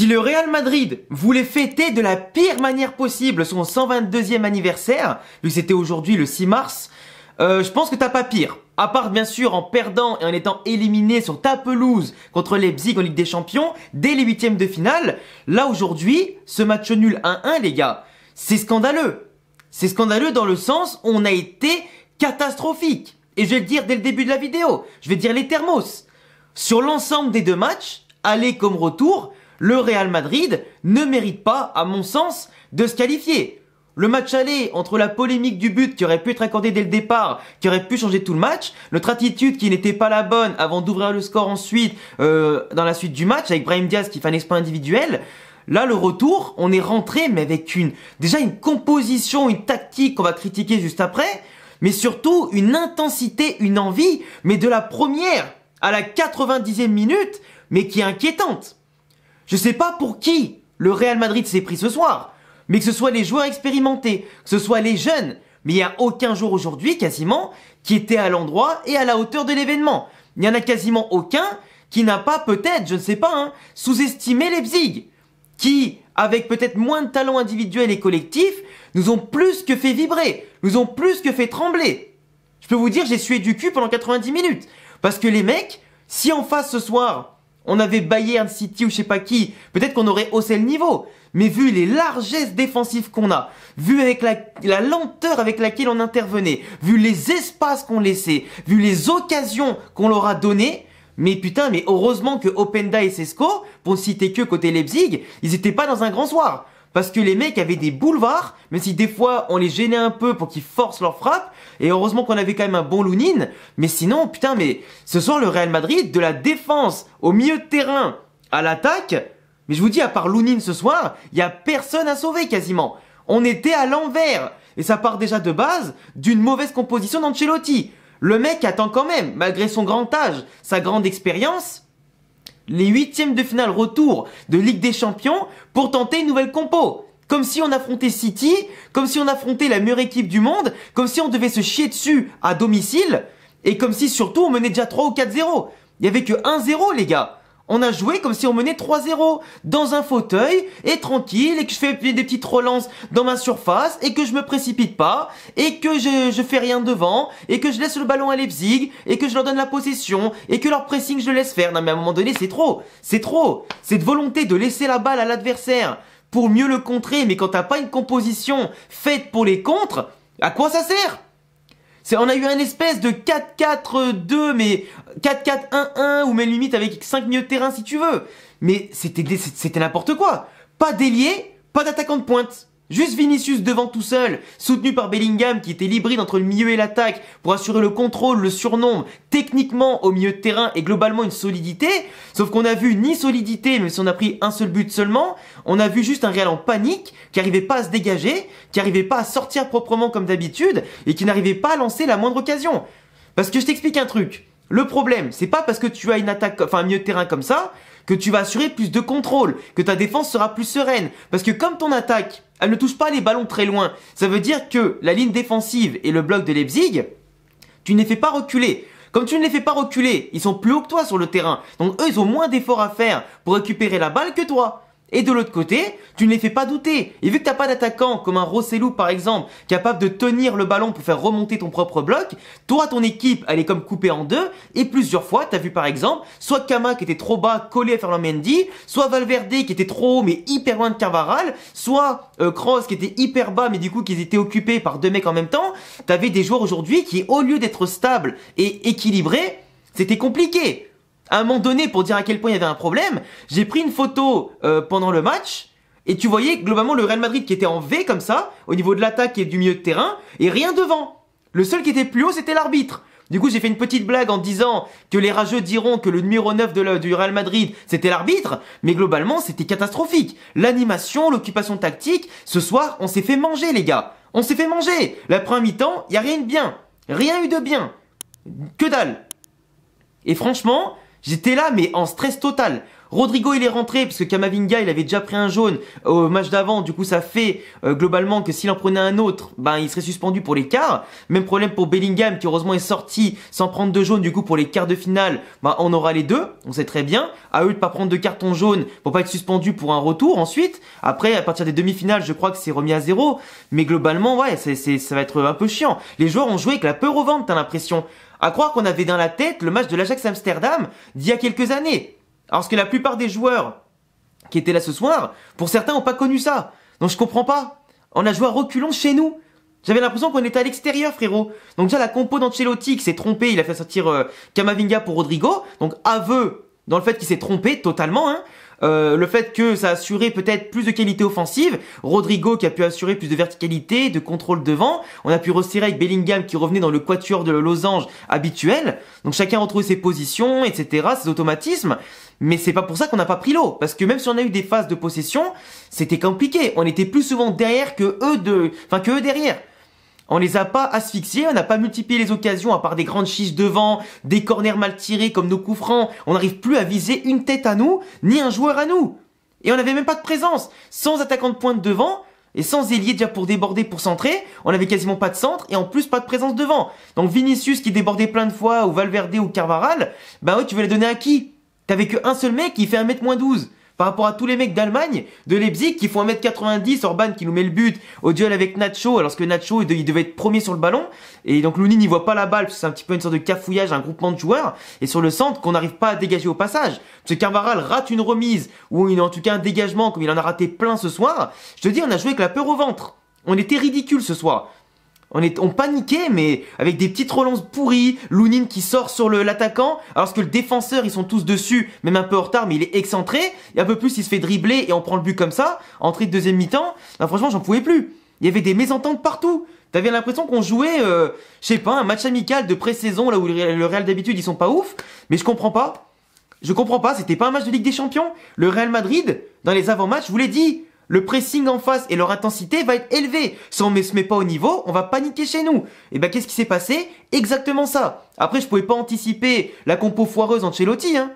Si le Real Madrid voulait fêter de la pire manière possible son 122e anniversaire, vu que c'était aujourd'hui le 6 mars, euh, je pense que t'as pas pire. À part bien sûr en perdant et en étant éliminé sur ta pelouse contre Leipzig en Ligue des Champions dès les huitièmes de finale, là aujourd'hui, ce match nul 1-1 les gars, c'est scandaleux. C'est scandaleux dans le sens où on a été catastrophique. Et je vais le dire dès le début de la vidéo, je vais dire les thermos. Sur l'ensemble des deux matchs, aller comme retour, le Real Madrid ne mérite pas, à mon sens, de se qualifier. Le match aller entre la polémique du but qui aurait pu être accordé dès le départ, qui aurait pu changer tout le match, notre attitude qui n'était pas la bonne avant d'ouvrir le score ensuite euh, dans la suite du match avec Brahim Diaz qui fait un exploit individuel. Là, le retour, on est rentré mais avec une déjà une composition, une tactique qu'on va critiquer juste après, mais surtout une intensité, une envie, mais de la première à la 90e minute, mais qui est inquiétante. Je sais pas pour qui le Real Madrid s'est pris ce soir, mais que ce soit les joueurs expérimentés, que ce soit les jeunes, mais il n'y a aucun jour aujourd'hui quasiment qui était à l'endroit et à la hauteur de l'événement. Il n'y en a quasiment aucun qui n'a pas peut-être, je ne sais pas, hein, sous-estimé les Leipzig, qui, avec peut-être moins de talent individuel et collectif, nous ont plus que fait vibrer, nous ont plus que fait trembler. Je peux vous dire, j'ai sué du cul pendant 90 minutes, parce que les mecs, si en face ce soir, on avait Bayern City ou je sais pas qui, peut-être qu'on aurait haussé le niveau. Mais vu les largesses défensives qu'on a, vu avec la, lenteur avec laquelle on intervenait, vu les espaces qu'on laissait, vu les occasions qu'on leur a données, mais putain, mais heureusement que Openda et Sesco, pour citer que côté Leipzig, ils n'étaient pas dans un grand soir. Parce que les mecs avaient des boulevards, même si des fois on les gênait un peu pour qu'ils forcent leur frappe. Et heureusement qu'on avait quand même un bon Lounine. Mais sinon, putain, mais ce soir le Real Madrid, de la défense au milieu de terrain à l'attaque. Mais je vous dis, à part Lounine ce soir, il y a personne à sauver quasiment. On était à l'envers. Et ça part déjà de base d'une mauvaise composition d'Ancelotti. Le mec attend quand même, malgré son grand âge, sa grande expérience les huitièmes de finale retour de Ligue des Champions pour tenter une nouvelle compo. Comme si on affrontait City, comme si on affrontait la meilleure équipe du monde, comme si on devait se chier dessus à domicile, et comme si surtout on menait déjà 3 ou 4-0. Il y avait que 1-0 les gars. On a joué comme si on menait 3-0 dans un fauteuil et tranquille et que je fais des petites relances dans ma surface et que je me précipite pas et que je, je fais rien devant et que je laisse le ballon à Leipzig et que je leur donne la possession et que leur pressing je le laisse faire. Non mais à un moment donné c'est trop, c'est trop. Cette volonté de laisser la balle à l'adversaire pour mieux le contrer mais quand t'as pas une composition faite pour les contres, à quoi ça sert on a eu un espèce de 4-4-2, mais 4-4-1-1, ou même limite avec 5 milieux de terrain si tu veux. Mais c'était n'importe quoi. Pas d'ailier, pas d'attaquant de pointe. Juste Vinicius devant tout seul, soutenu par Bellingham qui était l'hybride entre le milieu et l'attaque pour assurer le contrôle, le surnombre, techniquement au milieu de terrain et globalement une solidité. Sauf qu'on a vu ni solidité, mais si on a pris un seul but seulement, on a vu juste un Real en panique, qui arrivait pas à se dégager, qui arrivait pas à sortir proprement comme d'habitude et qui n'arrivait pas à lancer la moindre occasion. Parce que je t'explique un truc. Le problème, c'est pas parce que tu as une attaque, enfin un milieu de terrain comme ça, que tu vas assurer plus de contrôle, que ta défense sera plus sereine. Parce que comme ton attaque, elle ne touche pas les ballons très loin, ça veut dire que la ligne défensive et le bloc de Leipzig, tu ne les fais pas reculer. Comme tu ne les fais pas reculer, ils sont plus hauts que toi sur le terrain. Donc eux, ils ont moins d'efforts à faire pour récupérer la balle que toi. Et de l'autre côté, tu ne les fais pas douter. Et vu que t'as pas d'attaquant comme un Rossellou par exemple, capable de tenir le ballon pour faire remonter ton propre bloc, toi ton équipe elle est comme coupée en deux. Et plusieurs fois, t'as vu par exemple, soit Kama qui était trop bas collé à faire Mendy, soit Valverde qui était trop haut mais hyper loin de Carvaral, soit euh, qui était hyper bas mais du coup qui étaient occupés par deux mecs en même temps. T'avais des joueurs aujourd'hui qui au lieu d'être stables et équilibrés, c'était compliqué. À un moment donné, pour dire à quel point il y avait un problème, j'ai pris une photo euh, pendant le match et tu voyais globalement le Real Madrid qui était en V comme ça, au niveau de l'attaque et du milieu de terrain, et rien devant. Le seul qui était plus haut, c'était l'arbitre. Du coup, j'ai fait une petite blague en disant que les rageux diront que le numéro 9 du Real Madrid, c'était l'arbitre, mais globalement, c'était catastrophique. L'animation, l'occupation tactique, ce soir, on s'est fait manger, les gars. On s'est fait manger. La première mi-temps, y a rien de bien. Rien eu de bien. Que dalle. Et franchement, J'étais là, mais en stress total. Rodrigo il est rentré parce que Kamavinga il avait déjà pris un jaune au match d'avant, du coup ça fait euh, globalement que s'il en prenait un autre, ben il serait suspendu pour les quarts. Même problème pour Bellingham qui heureusement est sorti sans prendre de jaune, du coup pour les quarts de finale, ben on aura les deux, on sait très bien. À eux de pas prendre de carton jaune pour pas être suspendu pour un retour ensuite. Après à partir des demi-finales, je crois que c'est remis à zéro, mais globalement ouais, ça va être un peu chiant. Les joueurs ont joué avec la peur au ventre, t'as l'impression. À croire qu'on avait dans la tête le match de l'Ajax Amsterdam d'il y a quelques années. Alors que la plupart des joueurs qui étaient là ce soir, pour certains, n'ont pas connu ça. Donc je comprends pas. On a joué à reculons chez nous. J'avais l'impression qu'on était à l'extérieur, frérot. Donc déjà, la compo d'Ancelotti qui s'est trompé, il a fait sortir Camavinga euh, Kamavinga pour Rodrigo. Donc aveu dans le fait qu'il s'est trompé totalement. Hein. Euh, le fait que ça assurait peut-être plus de qualité offensive, Rodrigo qui a pu assurer plus de verticalité, de contrôle devant, on a pu resserrer avec Bellingham qui revenait dans le quatuor de losange habituel, donc chacun retrouvait ses positions, etc., ses automatismes, mais c'est pas pour ça qu'on n'a pas pris l'eau, parce que même si on a eu des phases de possession, c'était compliqué, on était plus souvent derrière que eux de, enfin que eux derrière. On les a pas asphyxiés, on n'a pas multiplié les occasions à part des grandes chiches devant, des corners mal tirés comme nos coups francs. On n'arrive plus à viser une tête à nous, ni un joueur à nous. Et on n'avait même pas de présence. Sans attaquant de pointe devant, et sans ailier déjà pour déborder, pour centrer, on avait quasiment pas de centre et en plus pas de présence devant. Donc Vinicius qui débordait plein de fois, ou Valverde ou Carvaral, bah ouais, tu veux les donner à qui T'avais qu'un seul mec qui fait mètre moins 12 par rapport à tous les mecs d'Allemagne, de Leipzig, qui font 1m90, Orban qui nous met le but au duel avec Nacho, alors que Nacho, il devait être premier sur le ballon, et donc Luni n'y voit pas la balle, c'est un petit peu une sorte de cafouillage, un groupement de joueurs, et sur le centre qu'on n'arrive pas à dégager au passage. Parce que rate une remise, ou en tout cas un dégagement, comme il en a raté plein ce soir. Je te dis, on a joué avec la peur au ventre. On était ridicule ce soir on, est, on paniquait, mais avec des petites relances pourries, Lounine qui sort sur l'attaquant, alors que le défenseur, ils sont tous dessus, même un peu en retard, mais il est excentré, et un peu plus, il se fait dribbler et on prend le but comme ça, entrée de deuxième mi-temps, ben, franchement, j'en pouvais plus. Il y avait des mésententes partout. T'avais l'impression qu'on jouait, euh, je sais pas, un match amical de pré-saison, là où le Real d'habitude, ils sont pas ouf, mais je comprends pas. Je comprends pas, c'était pas un match de Ligue des Champions. Le Real Madrid, dans les avant-matchs, je vous l'ai dit, le pressing en face et leur intensité va être élevée. Si on ne se met pas au niveau, on va paniquer chez nous. Et eh ben qu'est-ce qui s'est passé Exactement ça. Après, je pouvais pas anticiper la compo foireuse en Chelotti, hein.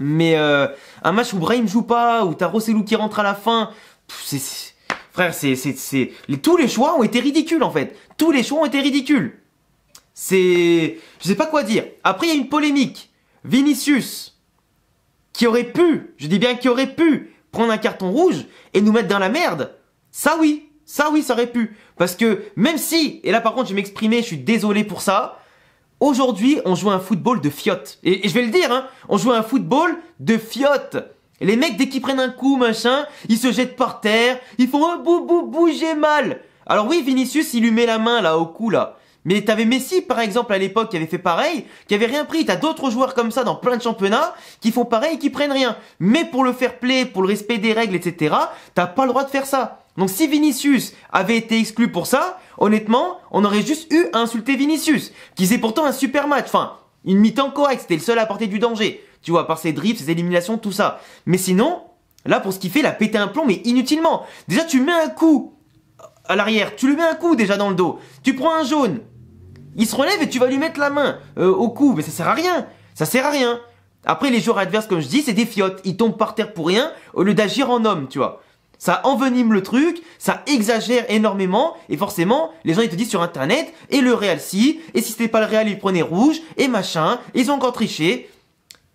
Mais euh, un match où Brahim joue pas, où t'as Rossellou qui rentre à la fin, Frère, Tous les choix ont été ridicules, en fait. Tous les choix ont été ridicules. C'est... Je sais pas quoi dire. Après, il y a une polémique. Vinicius, qui aurait pu, je dis bien qui aurait pu, prendre un carton rouge et nous mettre dans la merde, ça oui, ça oui, ça aurait pu. Parce que même si, et là par contre je vais m'exprimer, je suis désolé pour ça, aujourd'hui on joue un football de fiotte. Et, je vais le dire, hein, on joue un football de fiotte. les mecs, dès qu'ils prennent un coup, machin, ils se jettent par terre, ils font un oh, bou bou mal. Alors oui, Vinicius, il lui met la main là au cou là. Mais t'avais Messi, par exemple, à l'époque, qui avait fait pareil, qui avait rien pris. T'as d'autres joueurs comme ça dans plein de championnats qui font pareil et qui prennent rien. Mais pour le fair play, pour le respect des règles, etc., t'as pas le droit de faire ça. Donc si Vinicius avait été exclu pour ça, honnêtement, on aurait juste eu à insulter Vinicius, qui faisait pourtant un super match. Enfin, une mi-temps correcte, c'était le seul à porter du danger. Tu vois, par ses drifts, ses éliminations, tout ça. Mais sinon, là, pour ce qu'il fait, il a pété un plomb, mais inutilement. Déjà, tu mets un coup à l'arrière, tu lui mets un coup déjà dans le dos, tu prends un jaune, il se relève et tu vas lui mettre la main euh, au cou, mais ça sert à rien. Ça sert à rien. Après, les joueurs adverses, comme je dis, c'est des fiottes. Ils tombent par terre pour rien au lieu d'agir en homme, tu vois. Ça envenime le truc, ça exagère énormément, et forcément, les gens ils te disent sur internet, et le réel si, et si c'était pas le réel, ils prenaient rouge, et machin, ils ont encore triché.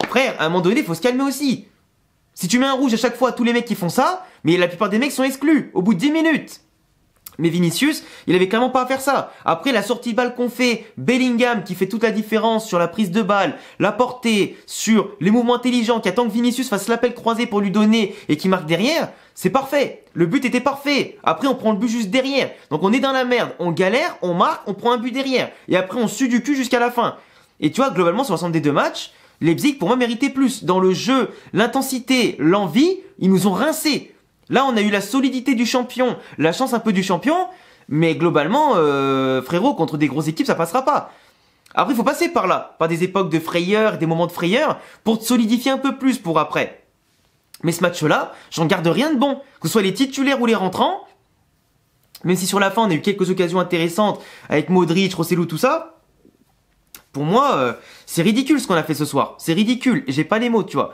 Frère, à un moment donné, faut se calmer aussi. Si tu mets un rouge à chaque fois à tous les mecs qui font ça, mais la plupart des mecs sont exclus, au bout de 10 minutes. Mais Vinicius, il avait clairement pas à faire ça. Après la sortie de balle qu'on fait, Bellingham qui fait toute la différence sur la prise de balle, la portée, sur les mouvements intelligents qui attend que Vinicius fasse l'appel croisé pour lui donner et qui marque derrière, c'est parfait. Le but était parfait. Après, on prend le but juste derrière. Donc on est dans la merde. On galère, on marque, on prend un but derrière. Et après, on sue du cul jusqu'à la fin. Et tu vois, globalement, sur l'ensemble des deux matchs, Leipzig, pour moi, méritait plus. Dans le jeu, l'intensité, l'envie, ils nous ont rincés. Là, on a eu la solidité du champion, la chance un peu du champion, mais globalement, euh, frérot, contre des grosses équipes, ça passera pas. Après, il faut passer par là, par des époques de frayeur, des moments de frayeur, pour te solidifier un peu plus pour après. Mais ce match-là, j'en garde rien de bon. Que ce soit les titulaires ou les rentrants, même si sur la fin, on a eu quelques occasions intéressantes avec Modric, Rossellou, tout ça, pour moi, euh, c'est ridicule ce qu'on a fait ce soir. C'est ridicule. J'ai pas les mots, tu vois.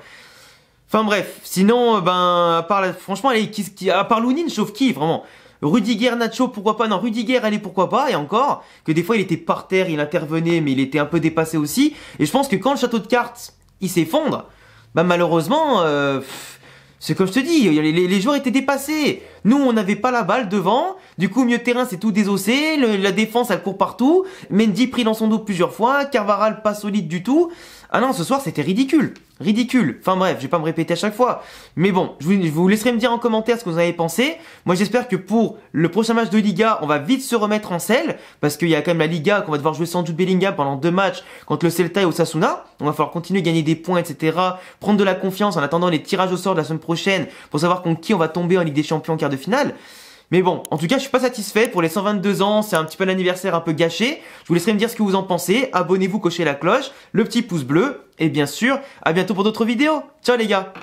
Enfin bref, sinon, euh, ben, à part franchement, allez, qui, qui, à part Lounine, chauffe qui, vraiment Rudiger, Nacho, pourquoi pas Non, Rudiger, allez, pourquoi pas Et encore, que des fois, il était par terre, il intervenait, mais il était un peu dépassé aussi. Et je pense que quand le château de cartes, il s'effondre, bah malheureusement, euh, c'est comme je te dis, les, joueurs étaient dépassés. Nous, on n'avait pas la balle devant. Du coup, mieux terrain, c'est tout désossé. la défense, elle court partout. Mendy pris dans son dos plusieurs fois. Carvaral pas solide du tout. Ah non, ce soir c'était ridicule, ridicule. Enfin bref, je vais pas me répéter à chaque fois. Mais bon, je vous, laisserai me dire en commentaire ce que vous en avez pensé. Moi j'espère que pour le prochain match de Liga, on va vite se remettre en selle, parce qu'il y a quand même la Liga qu'on va devoir jouer sans doute Bellingham pendant deux matchs contre le Celta et Osasuna. On va falloir continuer à gagner des points, etc. Prendre de la confiance en attendant les tirages au sort de la semaine prochaine pour savoir contre qui on va tomber en Ligue des Champions en quart de finale. Mais bon, en tout cas, je suis pas satisfait. Pour les 122 ans, c'est un petit peu l'anniversaire un peu gâché. Je vous laisserai me dire ce que vous en pensez. Abonnez-vous, cochez la cloche, le petit pouce bleu. Et bien sûr, à bientôt pour d'autres vidéos. Ciao les gars